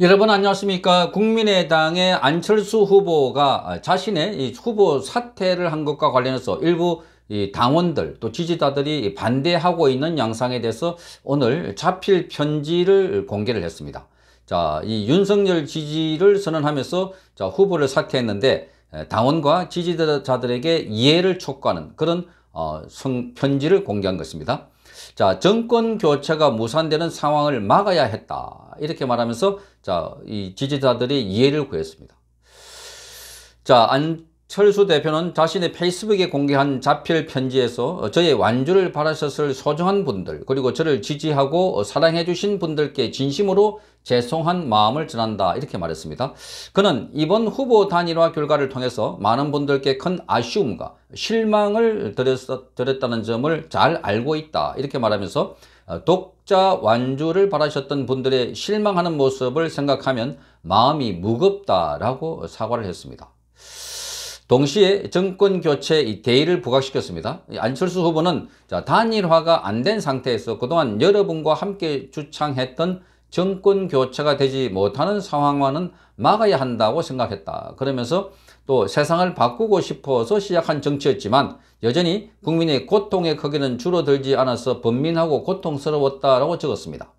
여러분 안녕하십니까 국민의당의 안철수 후보가 자신의 후보 사퇴를 한 것과 관련해서 일부 당원들 또 지지자들이 반대하고 있는 양상에 대해서 오늘 자필 편지를 공개를 했습니다 자, 이 윤석열 지지를 선언하면서 자, 후보를 사퇴했는데 당원과 지지자들에게 이해를 촉구하는 그런 어, 성, 편지를 공개한 것입니다 자, 정권 교체가 무산되는 상황을 막아야 했다. 이렇게 말하면서 자, 이 지지자들이 이해를 구했습니다. 자, 안, 철수 대표는 자신의 페이스북에 공개한 자필 편지에서 저의 완주를 바라셨을 소중한 분들 그리고 저를 지지하고 사랑해 주신 분들께 진심으로 죄송한 마음을 전한다 이렇게 말했습니다. 그는 이번 후보 단일화 결과를 통해서 많은 분들께 큰 아쉬움과 실망을 드렸다는 점을 잘 알고 있다 이렇게 말하면서 독자 완주를 바라셨던 분들의 실망하는 모습을 생각하면 마음이 무겁다라고 사과를 했습니다. 동시에 정권 교체 이 대의를 부각시켰습니다. 안철수 후보는 단일화가 안 된 상태에서 그동안 여러분과 함께 주창했던 정권 교체가 되지 못하는 상황과는 막아야 한다고 생각했다. 그러면서 또 세상을 바꾸고 싶어서 시작한 정치였지만 여전히 국민의 고통의 크기는 줄어들지 않아서 번민하고 고통스러웠다라고 적었습니다.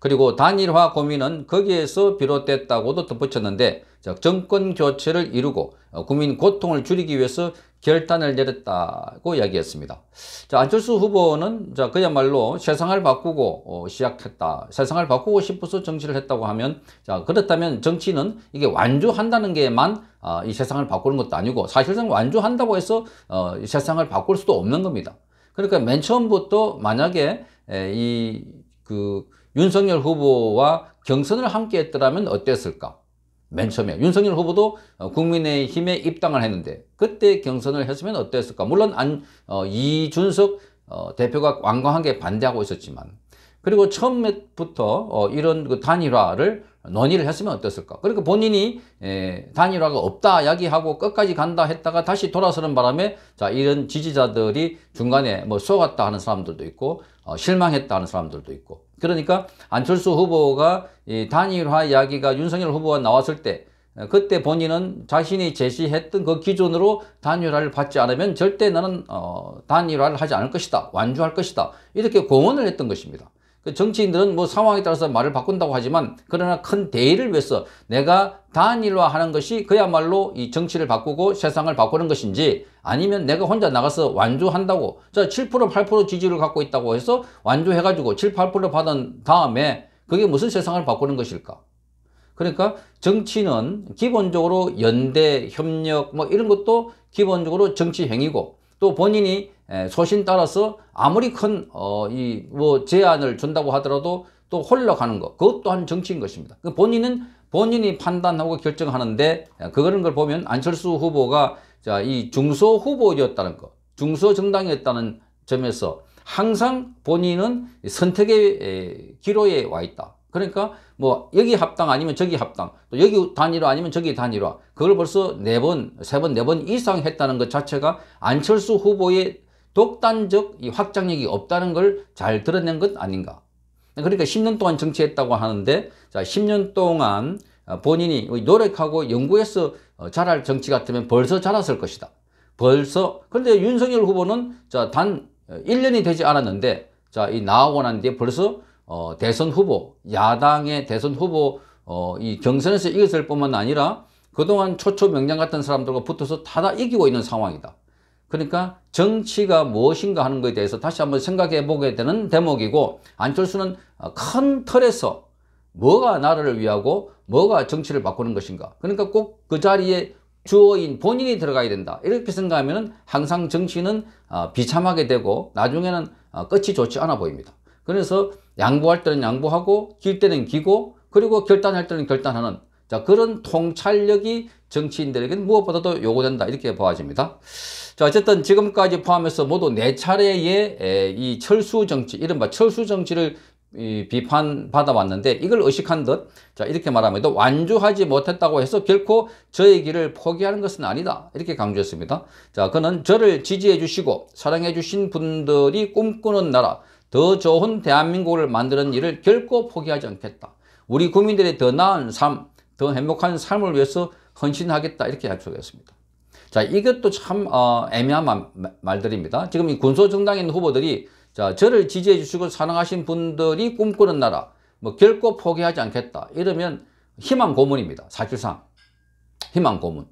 그리고 단일화 고민은 거기에서 비롯됐다고도 덧붙였는데 즉 정권 교체를 이루고 어, 국민 고통을 줄이기 위해서 결단을 내렸다고 이야기했습니다. 자, 안철수 후보는 자, 그야말로 세상을 바꾸고 어, 시작했다. 세상을 바꾸고 싶어서 정치를 했다고 하면 자, 그렇다면 정치는 이게 완주한다는 게만 어, 이 세상을 바꾸는 것도 아니고 사실상 완주한다고 해서 어, 이 세상을 바꿀 수도 없는 겁니다. 그러니까 맨 처음부터 만약에 이 그, 윤석열 후보와 경선을 함께 했더라면 어땠을까? 맨 처음에 윤석열 후보도 어, 국민의힘에 입당을 했는데 그때 경선을 했으면 어땠을까? 물론 안, 어, 이준석 어, 대표가 완강하게 반대하고 있었지만 그리고 처음부터 어, 이런 그 단일화를 논의를 했으면 어땠을까 그러니까 본인이 단일화가 없다 이야기하고 끝까지 간다 했다가 다시 돌아서는 바람에 자 이런 지지자들이 중간에 뭐 속았다 하는 사람들도 있고 어, 실망했다 하는 사람들도 있고 그러니까 안철수 후보가 이 단일화 이야기가 윤석열 후보가 나왔을 때 어, 그때 본인은 자신이 제시했던 그 기준으로 단일화를 받지 않으면 절대 나는 단일화를 하지 않을 것이다 완주할 것이다 이렇게 공언을 했던 것입니다 그 정치인들은 뭐 상황에 따라서 말을 바꾼다고 하지만 그러나 큰 대의를 위해서 내가 단일화하는 것이 그야말로 이 정치를 바꾸고 세상을 바꾸는 것인지 아니면 내가 혼자 나가서 완주한다고 자 7% 8% 지지를 갖고 있다고 해서 완주해가지고 7, 8% 받은 다음에 그게 무슨 세상을 바꾸는 것일까? 그러니까 정치는 기본적으로 연대, 협력 뭐 이런 것도 기본적으로 정치 행위고 또 본인이 예, 소신 따라서 아무리 큰 어 이 뭐 제안을 준다고 하더라도 또 홀로 가는것 그것 또한 정치인 것입니다. 그 본인은 본인이 판단하고 결정하는데 예, 그거는걸 보면 안철수 후보가 자 이 중소 후보였다는 것 중소 정당이었다는 점에서 항상 본인은 선택의 기로에 와 있다. 그러니까 뭐 여기 합당 아니면 저기 합당 또 여기 단일화 아니면 저기 단일화 그걸 벌써 네 번 세 번 네번 네 이상 했다는 것 자체가 안철수 후보의 독단적 확장력이 없다는 걸 잘 드러낸 것 아닌가. 그러니까 10년 동안 정치했다고 하는데 자 10년 동안 어, 본인이 노력하고 연구해서 자랄 어, 정치 같으면 벌써 자랐을 것이다. 벌써 그런데 윤석열 후보는 자단 1년이 어, 되지 않았는데 자이 나오고 난 뒤에 벌써 어, 대선 후보 야당의 대선 후보 어, 이 경선에서 이겼을 뿐만 아니라 그동안 초초 명량 같은 사람들과 붙어서 다다 이기고 있는 상황이다. 그러니까 정치가 무엇인가 하는 것에 대해서 다시 한번 생각해 보게 되는 대목이고 안철수는 큰 틀에서 뭐가 나라를 위하고 뭐가 정치를 바꾸는 것인가 그러니까 꼭 그 자리에 주어인 본인이 들어가야 된다 이렇게 생각하면 항상 정치는 어, 비참하게 되고 나중에는 어, 끝이 좋지 않아 보입니다 그래서 양보할 때는 양보하고 길 때는 기고 그리고 결단할 때는 결단하는 자 그런 통찰력이 정치인들에게는 무엇보다도 요구된다 이렇게 보아집니다 자 어쨌든 지금까지 포함해서 모두 네 차례의 이 철수 정치 이른바 철수 정치를 비판받아 왔는데 이걸 의식한 듯 자, 이렇게 말하면 완주하지 못했다고 해서 결코 저의 길을 포기하는 것은 아니다 이렇게 강조했습니다 자 그는 저를 지지해 주시고 사랑해 주신 분들이 꿈꾸는 나라 더 좋은 대한민국을 만드는 일을 결코 포기하지 않겠다 우리 국민들의 더 나은 삶더 행복한 삶을 위해서 헌신하겠다 이렇게 약속했습니다 자, 이것도 참 어, 애매한 말들입니다. 지금 이 군소정당에 후보들이 자, 저를 지지해 주시고 사랑하신 분들이 꿈꾸는 나라, 뭐 결코 포기하지 않겠다. 이러면 희망 고문입니다. 사실상 희망 고문.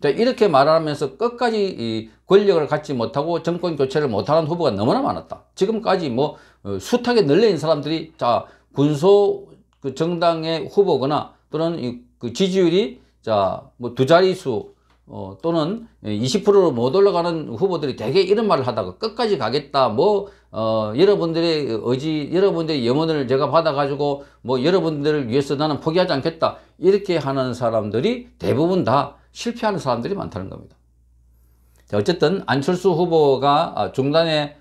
자, 이렇게 말하면서 끝까지 이 권력을 갖지 못하고 정권 교체를 못하는 후보가 너무나 많았다. 지금까지 뭐 어, 숱하게 늘려인 사람들이 자 군소 그 정당의 후보거나 또는 이그 지지율이 자뭐 두 자릿수 어, 또는 20%로 못 올라가는 후보들이 되게 이런 말을 하다가 끝까지 가겠다 뭐 어, 여러분들의 의지 여러분들의 염원을 제가 받아 가지고 뭐 여러분들을 위해서 나는 포기하지 않겠다 이렇게 하는 사람들이 대부분 다 실패하는 사람들이 많다는 겁니다 자, 어쨌든 안철수 후보가 아, 중단에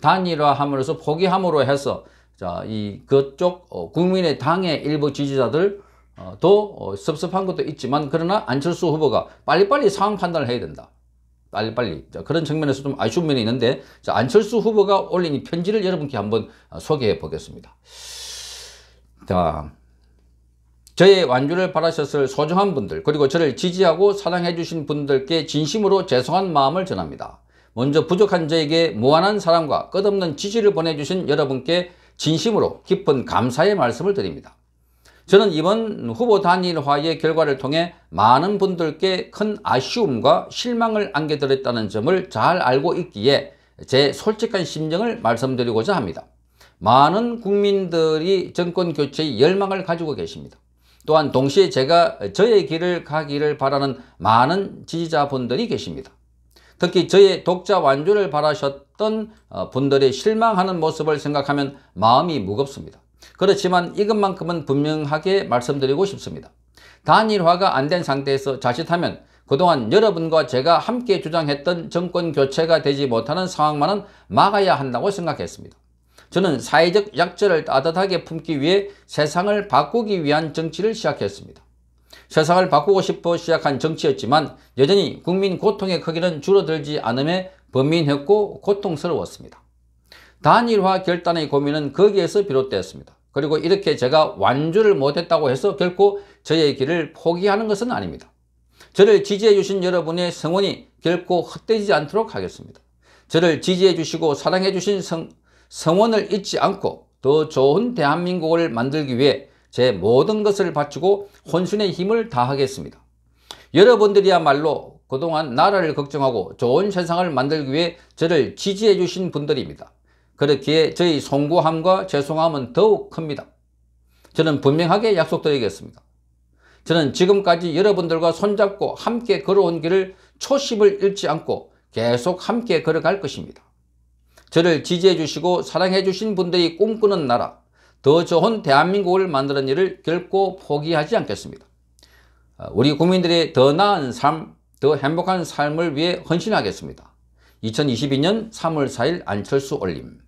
단일화함으로써 포기함으로 해서 자, 이 그쪽 어, 국민의 당의 일부 지지자들 어, 더 어, 섭섭한 것도 있지만 그러나 안철수 후보가 빨리빨리 상황 판단을 해야 된다. 빨리빨리 그런 측면에서 좀 아쉬운 면이 있는데 안철수 후보가 올린 이 편지를 여러분께 한번 어, 소개해 보겠습니다. 자, 저의 완주를 바라셨을 소중한 분들 그리고 저를 지지하고 사랑해 주신 분들께 진심으로 죄송한 마음을 전합니다. 먼저 부족한 저에게 무한한 사랑과 끝없는 지지를 보내주신 여러분께 진심으로 깊은 감사의 말씀을 드립니다. 저는 이번 후보 단일화의 결과를 통해 많은 분들께 큰 아쉬움과 실망을 안겨드렸다는 점을 잘 알고 있기에 제 솔직한 심정을 말씀드리고자 합니다. 많은 국민들이 정권 교체의 열망을 가지고 계십니다. 또한 동시에 제가 저의 길을 가기를 바라는 많은 지지자분들이 계십니다. 특히 저의 독자 완주를 바라셨던 분들의 실망하는 모습을 생각하면 마음이 무겁습니다. 그렇지만 이것만큼은 분명하게 말씀드리고 싶습니다. 단일화가 안 된 상태에서 자칫하면 그동안 여러분과 제가 함께 주장했던 정권 교체가 되지 못하는 상황만은 막아야 한다고 생각했습니다. 저는 사회적 약자를 따뜻하게 품기 위해 세상을 바꾸기 위한 정치를 시작했습니다. 세상을 바꾸고 싶어 시작한 정치였지만 여전히 국민 고통의 크기는 줄어들지 않음에 범민했고 고통스러웠습니다. 단일화 결단의 고민은 거기에서 비롯되었습니다. 그리고 이렇게 제가 완주를 못했다고 해서 결코 저의 길을 포기하는 것은 아닙니다. 저를 지지해 주신 여러분의 성원이 결코 헛되지 않도록 하겠습니다. 저를 지지해 주시고 사랑해 주신 성, 성원을 잊지 않고 더 좋은 대한민국을 만들기 위해 제 모든 것을 바치고 혼신의 힘을 다하겠습니다. 여러분들이야말로 그동안 나라를 걱정하고 좋은 세상을 만들기 위해 저를 지지해 주신 분들입니다. 그렇기에 저희 송구함과 죄송함은 더욱 큽니다. 저는 분명하게 약속드리겠습니다. 저는 지금까지 여러분들과 손잡고 함께 걸어온 길을 초심을 잃지 않고 계속 함께 걸어갈 것입니다. 저를 지지해 주시고 사랑해 주신 분들이 꿈꾸는 나라, 더 좋은 대한민국을 만드는 일을 결코 포기하지 않겠습니다. 우리 국민들의 더 나은 삶, 더 행복한 삶을 위해 헌신하겠습니다. 2022년 3월 4일 안철수 올림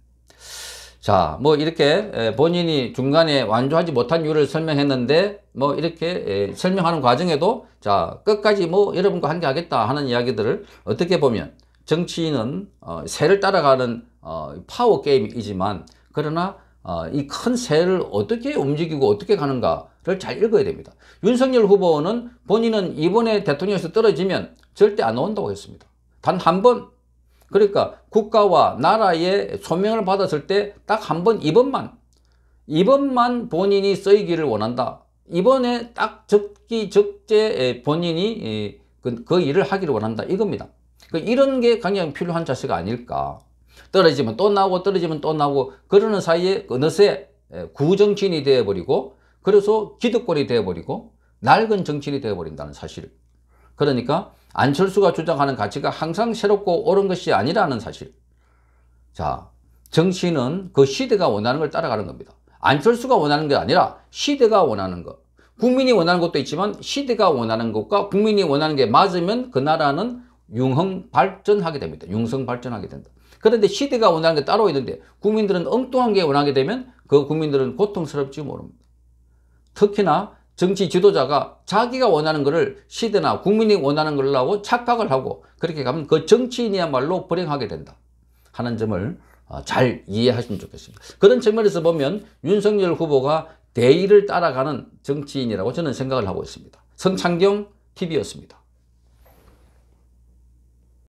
자, 뭐 이렇게 본인이 중간에 완주하지 못한 이유를 설명했는데 뭐 이렇게 설명하는 과정에도 자, 끝까지 뭐 여러분과 함께 하겠다 하는 이야기들을 어떻게 보면 정치인은 새를 어, 따라가는 어, 파워 게임이지만 그러나 어, 이 큰 새를 어떻게 움직이고 어떻게 가는가를 잘 읽어야 됩니다. 윤석열 후보는 본인은 이번에 대통령에서 떨어지면 절대 안 나온다고 했습니다. 단한번 그러니까 국가와 나라의 소명을 받았을 때 딱 한 번, 이번만, 이번만 본인이 쓰이기를 원한다. 이번에 딱 적기 적재 본인이 그, 그 일을 하기를 원한다. 이겁니다. 그 이런 게굉장 필요한 자세가 아닐까. 떨어지면 또 나오고 떨어지면 또 나오고 그러는 사이에 그 어느새 구정치이 되어버리고 그래서 기득권이 되어버리고 낡은 정치이 되어버린다는 사실. 그러니까 안철수가 주장하는 가치가 항상 새롭고 옳은 것이 아니라는 사실. 자, 정치는 그 시대가 원하는 걸 따라가는 겁니다. 안철수가 원하는 게 아니라 시대가 원하는 것. 국민이 원하는 것도 있지만 시대가 원하는 것과 국민이 원하는 게 맞으면 그 나라는 융흥 발전하게 됩니다. 융성 발전하게 된다. 그런데 시대가 원하는 게 따로 있는데 국민들은 엉뚱한 게 원하게 되면 그 국민들은 고통스럽지 모릅니다. 특히나 정치 지도자가 자기가 원하는 것을 시대나 국민이 원하는 걸로 하고 착각을 하고 그렇게 가면 그 정치인이야말로 불행하게 된다 하는 점을 어, 잘 이해하시면 좋겠습니다. 그런 측면에서 보면 윤석열 후보가 대의를 따라가는 정치인이라고 저는 생각을 하고 있습니다. 성창경 TV였습니다.